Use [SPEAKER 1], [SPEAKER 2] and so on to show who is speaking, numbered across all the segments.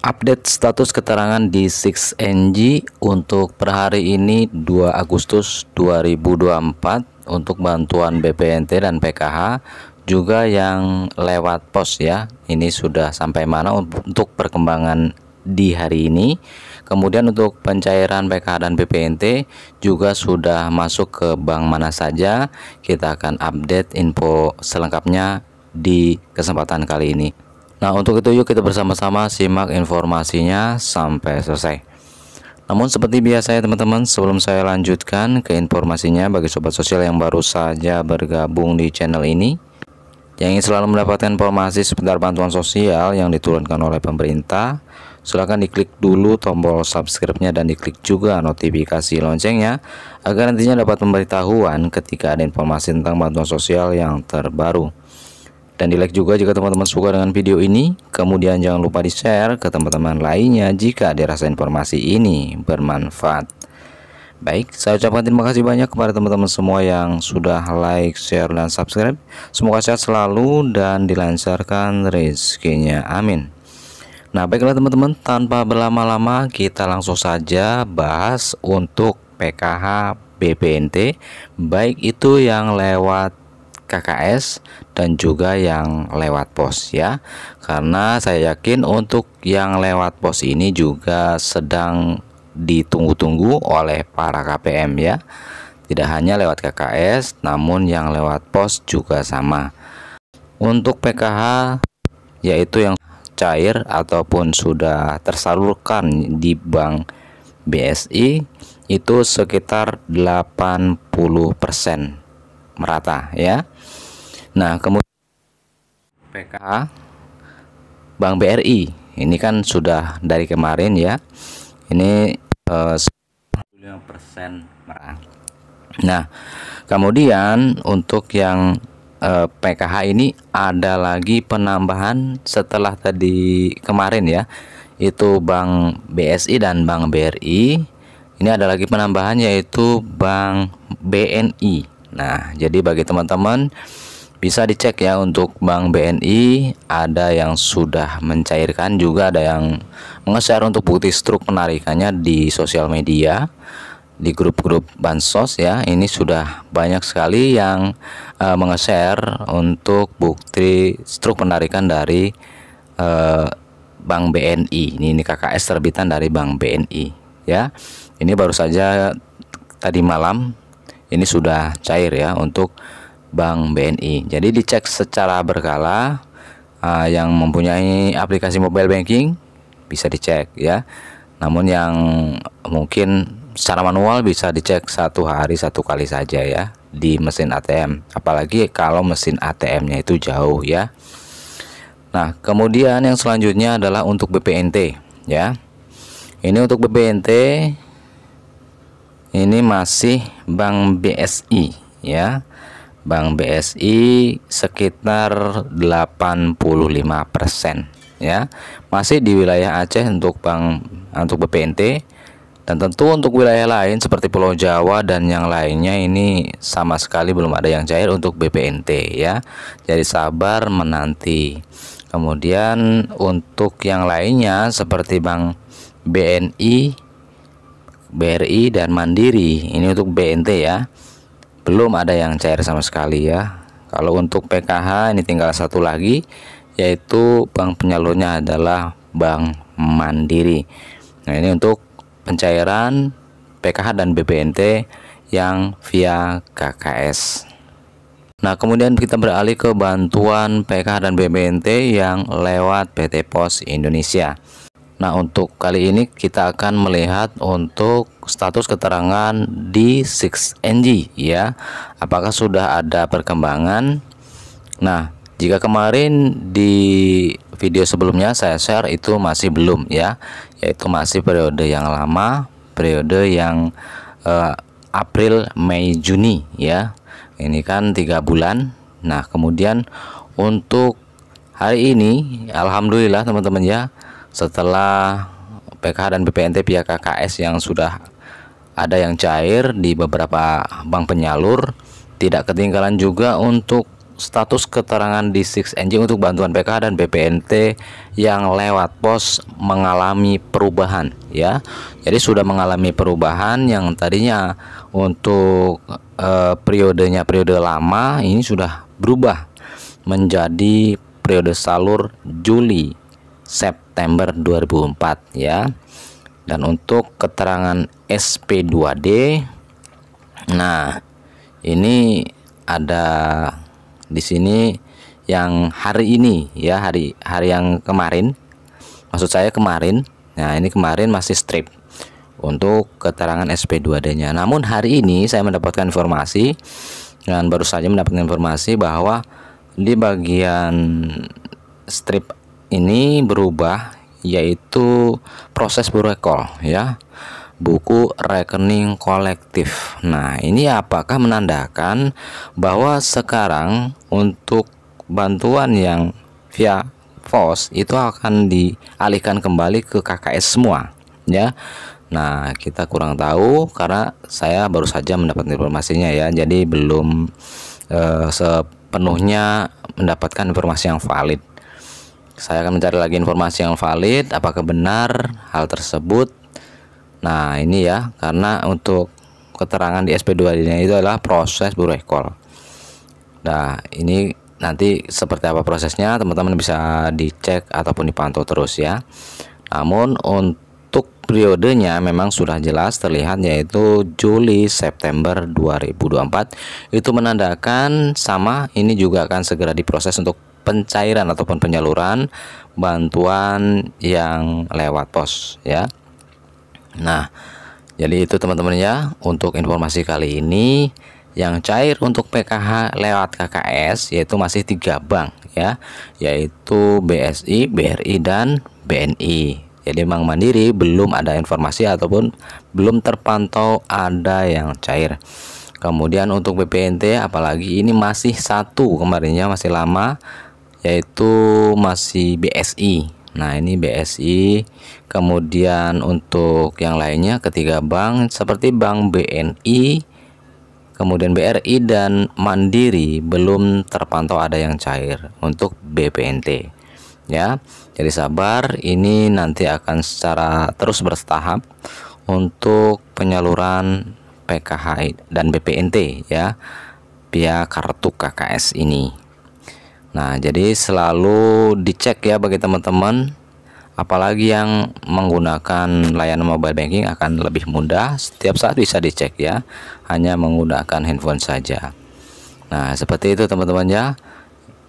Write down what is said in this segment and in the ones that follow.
[SPEAKER 1] Update status keterangan di 6NG untuk per hari ini 2 Agustus 2024 untuk bantuan BPNT dan PKH juga yang lewat pos ya. Ini sudah sampai mana untuk perkembangan di hari ini. Kemudian untuk pencairan PKH dan BPNT juga sudah masuk ke bank mana saja. Kita akan update info selengkapnya di kesempatan kali ini. Nah, untuk itu yuk kita bersama-sama simak informasinya sampai selesai. Namun seperti biasa ya teman-teman, sebelum saya lanjutkan ke informasinya bagi sobat sosial yang baru saja bergabung di channel ini, yang ingin selalu mendapatkan informasi seputar bantuan sosial yang diturunkan oleh pemerintah, silahkan diklik dulu tombol subscribe-nya dan diklik juga notifikasi loncengnya agar nantinya dapat pemberitahuan ketika ada informasi tentang bantuan sosial yang terbaru dan di like juga jika teman-teman suka dengan video ini kemudian jangan lupa di share ke teman-teman lainnya jika dirasa informasi ini bermanfaat Baik, saya ucapkan terima kasih banyak kepada teman-teman semua yang sudah like, share, dan subscribe. Semoga sehat selalu dan dilancarkan rezekinya. Amin. Nah, baiklah teman-teman, tanpa berlama-lama kita langsung saja bahas untuk PKH BPNT, baik itu yang lewat KKS dan juga yang lewat pos ya karena saya yakin untuk yang lewat pos ini juga sedang ditunggu-tunggu oleh para KPM ya tidak hanya lewat KKS namun yang lewat pos juga sama untuk PKH yaitu yang cair ataupun sudah tersalurkan di bank BSI itu sekitar 80% merata ya. Nah, kemudian PK Bank BRI ini kan sudah dari kemarin ya. Ini eh, persen merah. Nah, kemudian untuk yang eh, PKH ini ada lagi penambahan setelah tadi kemarin ya. Itu Bank BSI dan Bank BRI. Ini ada lagi penambahan yaitu Bank BNI Nah, jadi bagi teman-teman bisa dicek ya untuk Bank BNI ada yang sudah mencairkan juga ada yang mengeser untuk bukti struk penarikannya di sosial media di grup-grup bansos ya ini sudah banyak sekali yang e, mengeser untuk bukti struk penarikan dari e, Bank BNI ini, ini KKS terbitan dari Bank BNI ya ini baru saja tadi malam ini sudah cair ya untuk Bank BNI. Jadi dicek secara berkala uh, yang mempunyai aplikasi mobile banking bisa dicek ya. Namun yang mungkin secara manual bisa dicek satu hari satu kali saja ya di mesin ATM. Apalagi kalau mesin ATM-nya itu jauh ya. Nah, kemudian yang selanjutnya adalah untuk BPNT ya. Ini untuk BPNT ini masih Bank BSI ya Bank BSI sekitar 85% ya masih di wilayah Aceh untuk Bank untuk BPNT dan tentu untuk wilayah lain seperti Pulau Jawa dan yang lainnya ini sama sekali belum ada yang cair untuk BPNT ya jadi sabar menanti kemudian untuk yang lainnya seperti Bank BNI BRI dan Mandiri ini untuk BNT ya belum ada yang cair sama sekali ya kalau untuk PKH ini tinggal satu lagi yaitu bank penyalurnya adalah Bank Mandiri nah ini untuk pencairan PKH dan BPNT yang via KKS Nah kemudian kita beralih ke bantuan PKH dan BPNT yang lewat PT POS Indonesia Nah, untuk kali ini kita akan melihat untuk status keterangan di 6NG ya. Apakah sudah ada perkembangan? Nah, jika kemarin di video sebelumnya saya share itu masih belum ya, yaitu masih periode yang lama, periode yang eh, April, Mei, Juni ya. Ini kan tiga bulan. Nah, kemudian untuk hari ini alhamdulillah teman-teman ya setelah PKH dan BPNT pihak KKS yang sudah ada yang cair di beberapa bank penyalur tidak ketinggalan juga untuk status keterangan di 6NJ untuk bantuan PKH dan BPNT yang lewat pos mengalami perubahan ya. Jadi sudah mengalami perubahan yang tadinya untuk eh, periodenya periode lama ini sudah berubah menjadi periode salur Juli September 2004 ya. Dan untuk keterangan SP2D nah ini ada di sini yang hari ini ya hari hari yang kemarin maksud saya kemarin nah ini kemarin masih strip untuk keterangan SP2D nya namun hari ini saya mendapatkan informasi dan baru saja mendapatkan informasi bahwa di bagian strip ini berubah yaitu proses burekol ya buku rekening kolektif. Nah, ini apakah menandakan bahwa sekarang untuk bantuan yang via POS itu akan dialihkan kembali ke KKS semua, ya. Nah, kita kurang tahu karena saya baru saja mendapat informasinya ya. Jadi belum eh, sepenuhnya mendapatkan informasi yang valid saya akan mencari lagi informasi yang valid apakah benar hal tersebut nah ini ya karena untuk keterangan di SP2 ini itu adalah proses buruh ekol. nah ini nanti seperti apa prosesnya teman-teman bisa dicek ataupun dipantau terus ya namun untuk periodenya memang sudah jelas terlihat yaitu Juli September 2024 itu menandakan sama ini juga akan segera diproses untuk pencairan ataupun penyaluran bantuan yang lewat pos ya. Nah, jadi itu teman-teman ya untuk informasi kali ini yang cair untuk PKH lewat KKS yaitu masih tiga bank ya yaitu BSI, BRI dan BNI. Jadi Bank Mandiri belum ada informasi ataupun belum terpantau ada yang cair. Kemudian untuk BPNT apalagi ini masih satu kemarinnya masih lama yaitu masih BSI Nah ini BSI kemudian untuk yang lainnya ketiga bank seperti bank BNI kemudian BRI dan Mandiri belum terpantau ada yang cair untuk BPNT ya jadi sabar ini nanti akan secara terus bertahap untuk penyaluran PKH dan BPNT ya via kartu KKS ini Nah, jadi selalu dicek ya bagi teman-teman. Apalagi yang menggunakan layanan mobile banking akan lebih mudah, setiap saat bisa dicek ya, hanya menggunakan handphone saja. Nah, seperti itu teman-teman ya.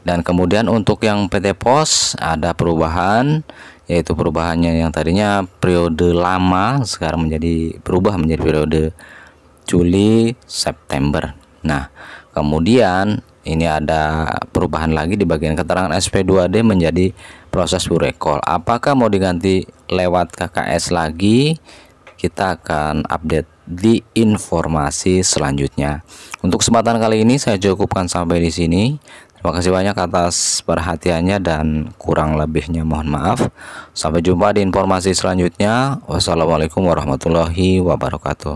[SPEAKER 1] Dan kemudian untuk yang PT Pos ada perubahan yaitu perubahannya yang tadinya periode lama sekarang menjadi berubah menjadi periode Juli September. Nah, kemudian ini ada perubahan lagi di bagian keterangan SP2D menjadi proses burekol. Apakah mau diganti lewat KKS lagi? Kita akan update di informasi selanjutnya. Untuk kesempatan kali ini saya cukupkan sampai di sini. Terima kasih banyak atas perhatiannya dan kurang lebihnya mohon maaf. Sampai jumpa di informasi selanjutnya. Wassalamualaikum warahmatullahi wabarakatuh.